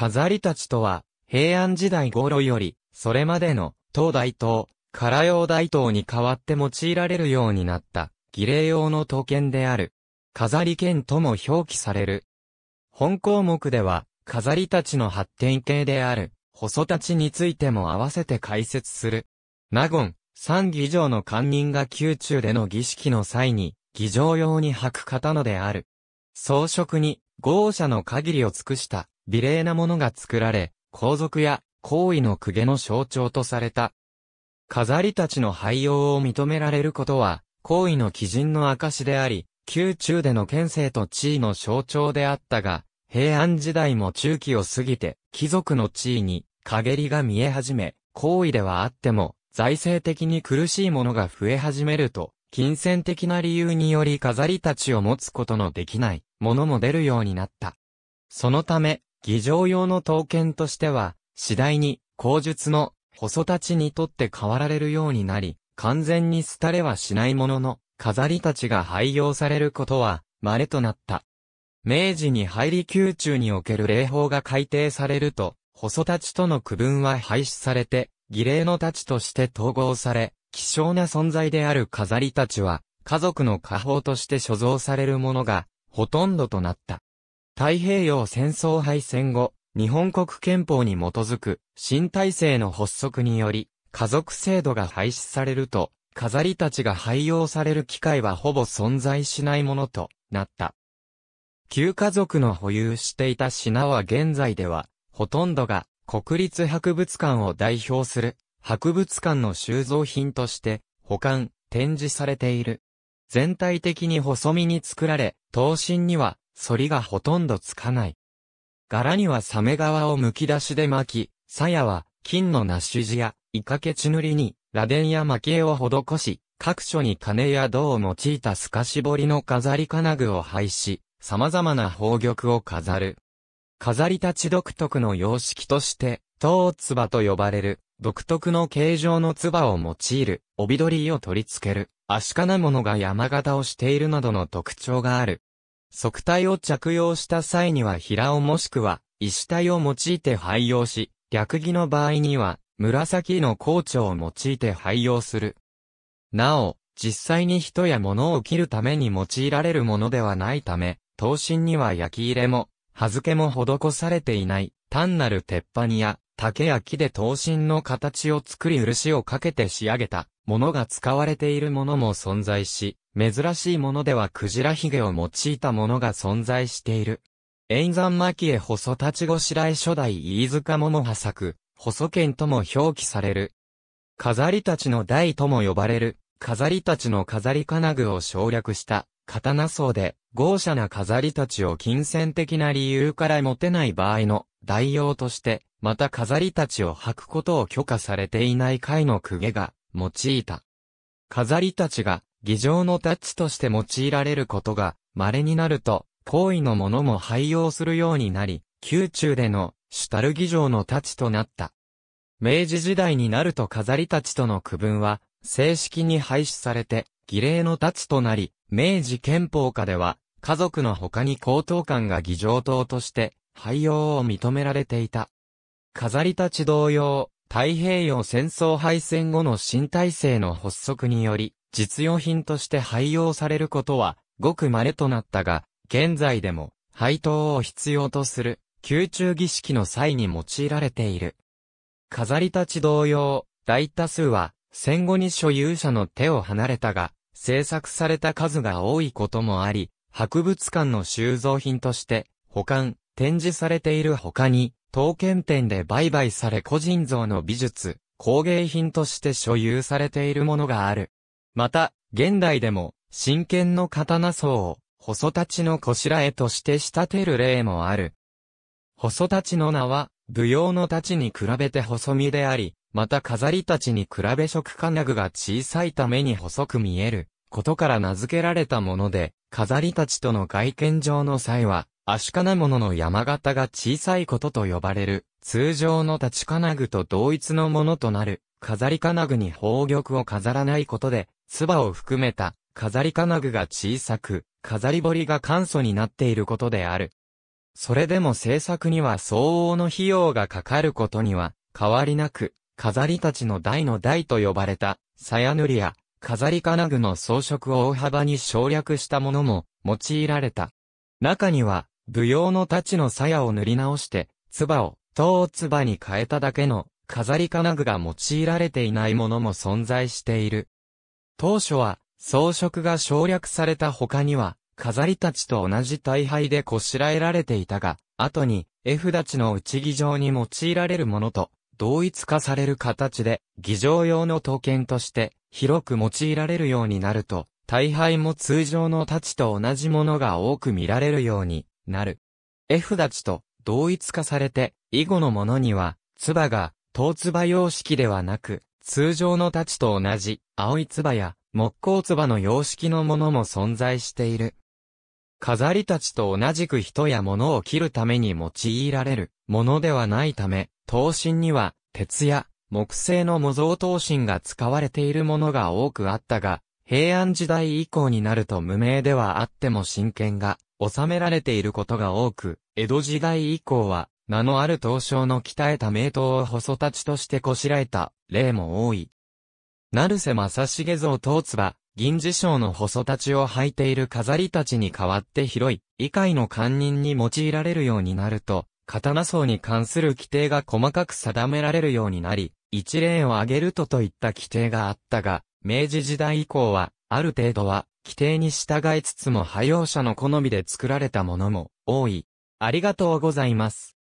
飾りたちとは、平安時代頃より、それまでの、東大刀、唐用大刀に代わって用いられるようになった、儀礼用の刀剣である。飾り剣とも表記される。本項目では、飾りたちの発展系である、細たちについても合わせて解説する。納言、三儀上の官人が宮中での儀式の際に、儀城用に履く刀である。装飾に、豪奢の限りを尽くした、美麗なものが作られ、皇族や皇位の公家の象徴とされた。飾りたちの廃用を認められることは、皇位の基人の証であり、宮中での県政と地位の象徴であったが、平安時代も中期を過ぎて、貴族の地位に陰りが見え始め、皇位ではあっても、財政的に苦しいものが増え始めると、金銭的な理由により飾りたちを持つことのできないものも出るようになった。そのため、議場用の刀剣としては、次第に、口述の、細たちにとって変わられるようになり、完全に廃れはしないものの、飾りたちが廃用されることは、稀となった。明治に入り宮中における礼法が改定されると、細たちとの区分は廃止されて、儀礼のたちとして統合され、希少な存在である飾りたちは、家族の家宝として所蔵されるものが、ほとんどとなった。太平洋戦争敗戦後、日本国憲法に基づく新体制の発足により、家族制度が廃止されると、飾りたちが廃用される機会はほぼ存在しないものとなった。旧家族の保有していた品は現在では、ほとんどが国立博物館を代表する博物館の収蔵品として保管、展示されている。全体的に細身に作られ、刀身には反りがほとんどつかない。柄にはサメ側を剥き出しで巻き、鞘は金のナッシュ地やイカケチ塗りに螺鈿や蒔絵を施し、各所に金や銅を用いた透かし彫りの飾り金具を配し、様々な宝玉を飾る。飾り立ち独特の様式として、唐唾と呼ばれる、独特の形状の唾を用いる、帯取りを取り付ける、足金物が山形をしているなどの特徴がある。側体を着用した際には平尾もしくは石体を用いて廃用し、逆着の場合には紫の校長を用いて廃用する。なお、実際に人や物を切るために用いられるものではないため、刀身には焼き入れも、葉付けも施されていない、単なる鉄板や竹や木で刀身の形を作り漆をかけて仕上げたものが使われているものも存在し、珍しいものではクジラ髭を用いたものが存在している。円山巻へ細立ち後白初代飯塚桃葉作、細剣とも表記される。飾りたちの台とも呼ばれる、飾りたちの飾り金具を省略した刀層で、豪奢な飾りたちを金銭的な理由から持てない場合の代用として、また飾りたちを履くことを許可されていない貝の釘が用いた。飾りたちが議場のタッチとして用いられることが稀になると、行為のものも廃用するようになり、宮中での主たる議場の太刀となった。明治時代になると飾りたちとの区分は正式に廃止されて儀礼の太刀となり、明治憲法下では家族の他に高等官が議場党として廃用を認められていた。飾りたち同様、太平洋戦争敗戦後の新体制の発足により、実用品として廃用されることは、ごく稀となったが、現在でも、配当を必要とする、宮中儀式の際に用いられている。飾りたち同様、大多数は、戦後に所有者の手を離れたが、制作された数が多いこともあり、博物館の収蔵品として、保管、展示されている他に、刀剣店で売買され個人像の美術、工芸品として所有されているものがある。また、現代でも、真剣の刀層を、細太ちのこしらえとして仕立てる例もある。細太ちの名は、舞踊の太ちに比べて細身であり、また飾り太ちに比べ食金具が小さいために細く見える、ことから名付けられたもので、飾り太ちとの外見上の際は、足金物の山形が小さいことと呼ばれる、通常の立ち金具と同一のものとなる、飾り金具に宝玉を飾らないことで、唾を含めた、飾り金具が小さく、飾り彫りが簡素になっていることである。それでも制作には相応の費用がかかることには、変わりなく、飾りたちの台の台と呼ばれた、鞘塗りや、飾り金具の装飾を大幅に省略したものも、用いられた。中には、舞踊の太刀の鞘を塗り直して、唾を、唐唾に変えただけの、飾り金具が用いられていないものも存在している。当初は、装飾が省略された他には、飾りたちと同じ大敗でこしらえられていたが、後に、絵札の内儀状に用いられるものと、同一化される形で、儀状用の刀剣として、広く用いられるようになると、大敗も通常の太刀と同じものが多く見られるようになる。絵ちと同一化されて、以後のものには、唾が、頭唾様式ではなく、通常の太刀と同じ、青い唾や、木工唾の様式のものも存在している。飾りたちと同じく人や物を切るために用いられるものではないため、刀身には、鉄や木製の模造刀身が使われているものが多くあったが、平安時代以降になると無名ではあっても真剣が収められていることが多く、江戸時代以降は、名のある東証の鍛えた名刀を細立ちとしてこしらえた、例も多い。成瀬正重像東つば、銀次章の細立ちを履いている飾りたちに代わって広い、異界の官人に用いられるようになると、刀層に関する規定が細かく定められるようになり、一例を挙げるとといった規定があったが、明治時代以降は、ある程度は、規定に従いつつも配用者の好みで作られたものも多い。ありがとうございます。